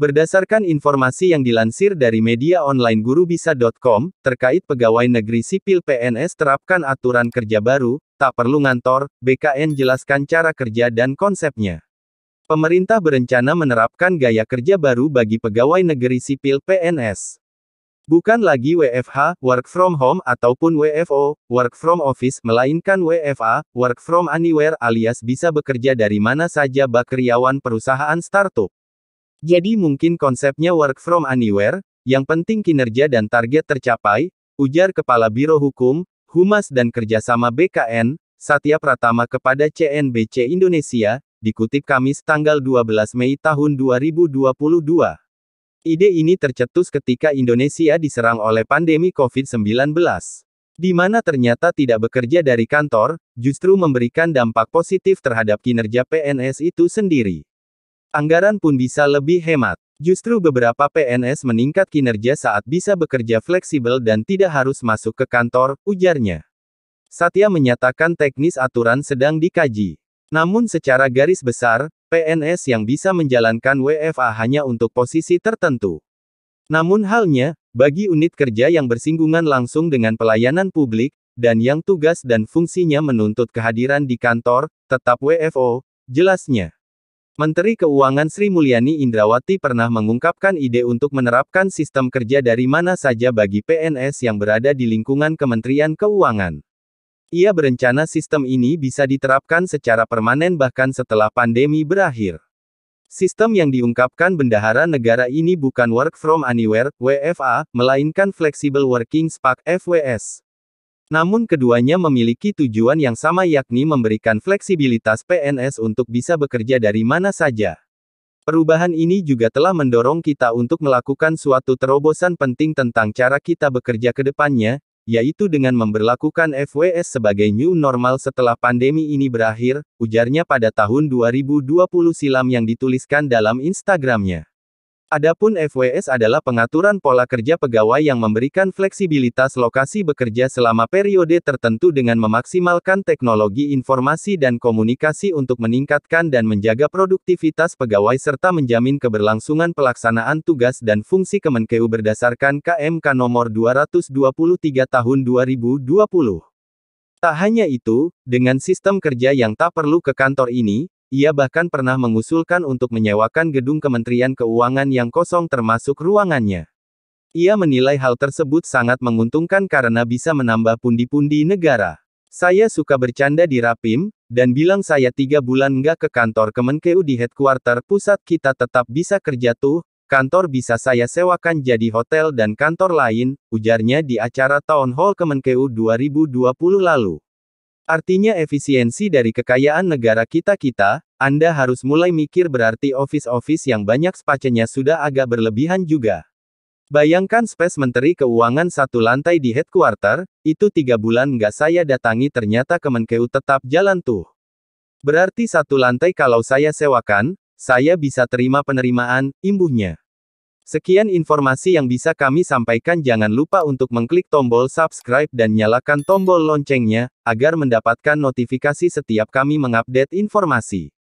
Berdasarkan informasi yang dilansir dari media online gurubisa.com, terkait pegawai negeri sipil PNS terapkan aturan kerja baru, tak perlu ngantor, BKN jelaskan cara kerja dan konsepnya. Pemerintah berencana menerapkan gaya kerja baru bagi pegawai negeri sipil PNS. Bukan lagi WFH, work from home ataupun WFO, work from office, melainkan WFA, work from anywhere alias bisa bekerja dari mana saja bakriawan karyawan perusahaan startup. Jadi mungkin konsepnya work from anywhere, yang penting kinerja dan target tercapai, ujar Kepala Biro Hukum, Humas dan Kerjasama BKN, Satya Pratama kepada CNBC Indonesia, dikutip Kamis tanggal 12 Mei tahun 2022. Ide ini tercetus ketika Indonesia diserang oleh pandemi COVID-19. Di mana ternyata tidak bekerja dari kantor, justru memberikan dampak positif terhadap kinerja PNS itu sendiri. Anggaran pun bisa lebih hemat. Justru beberapa PNS meningkat kinerja saat bisa bekerja fleksibel dan tidak harus masuk ke kantor, ujarnya. Satya menyatakan teknis aturan sedang dikaji. Namun secara garis besar, PNS yang bisa menjalankan WFA hanya untuk posisi tertentu. Namun halnya, bagi unit kerja yang bersinggungan langsung dengan pelayanan publik, dan yang tugas dan fungsinya menuntut kehadiran di kantor, tetap WFO, jelasnya. Menteri Keuangan Sri Mulyani Indrawati pernah mengungkapkan ide untuk menerapkan sistem kerja dari mana saja bagi PNS yang berada di lingkungan Kementerian Keuangan. Ia berencana sistem ini bisa diterapkan secara permanen bahkan setelah pandemi berakhir. Sistem yang diungkapkan bendahara negara ini bukan work from anywhere, WFA, melainkan flexible working spark FWS. Namun keduanya memiliki tujuan yang sama yakni memberikan fleksibilitas PNS untuk bisa bekerja dari mana saja. Perubahan ini juga telah mendorong kita untuk melakukan suatu terobosan penting tentang cara kita bekerja ke depannya, yaitu dengan memberlakukan FWS sebagai new normal setelah pandemi ini berakhir, ujarnya pada tahun 2020 silam yang dituliskan dalam Instagramnya. Adapun FWS adalah pengaturan pola kerja pegawai yang memberikan fleksibilitas lokasi bekerja selama periode tertentu dengan memaksimalkan teknologi informasi dan komunikasi untuk meningkatkan dan menjaga produktivitas pegawai serta menjamin keberlangsungan pelaksanaan tugas dan fungsi Kemenkeu berdasarkan KMK nomor 223 tahun 2020. Tak hanya itu, dengan sistem kerja yang tak perlu ke kantor ini, ia bahkan pernah mengusulkan untuk menyewakan gedung Kementerian Keuangan yang kosong termasuk ruangannya. Ia menilai hal tersebut sangat menguntungkan karena bisa menambah pundi-pundi negara. Saya suka bercanda di Rapim, dan bilang saya tiga bulan nggak ke kantor Kemenkeu di headquarter pusat kita tetap bisa kerja tuh, kantor bisa saya sewakan jadi hotel dan kantor lain, ujarnya di acara Town Hall Kemenkeu 2020 lalu. Artinya efisiensi dari kekayaan negara kita-kita, Anda harus mulai mikir berarti office-office yang banyak spacenya sudah agak berlebihan juga. Bayangkan space Menteri Keuangan satu lantai di headquarter, itu tiga bulan nggak saya datangi ternyata Kemenkeu tetap jalan tuh. Berarti satu lantai kalau saya sewakan, saya bisa terima penerimaan, imbuhnya. Sekian informasi yang bisa kami sampaikan. Jangan lupa untuk mengklik tombol subscribe dan nyalakan tombol loncengnya, agar mendapatkan notifikasi setiap kami mengupdate informasi.